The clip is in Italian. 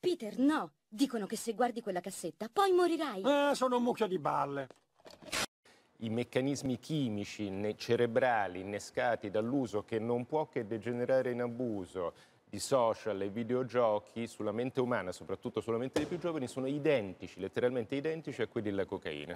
Peter, no! Dicono che se guardi quella cassetta, poi morirai! Eh, sono un mucchio di balle! I meccanismi chimici cerebrali innescati dall'uso che non può che degenerare in abuso di social e videogiochi sulla mente umana, soprattutto sulla mente dei più giovani, sono identici, letteralmente identici a quelli della cocaina.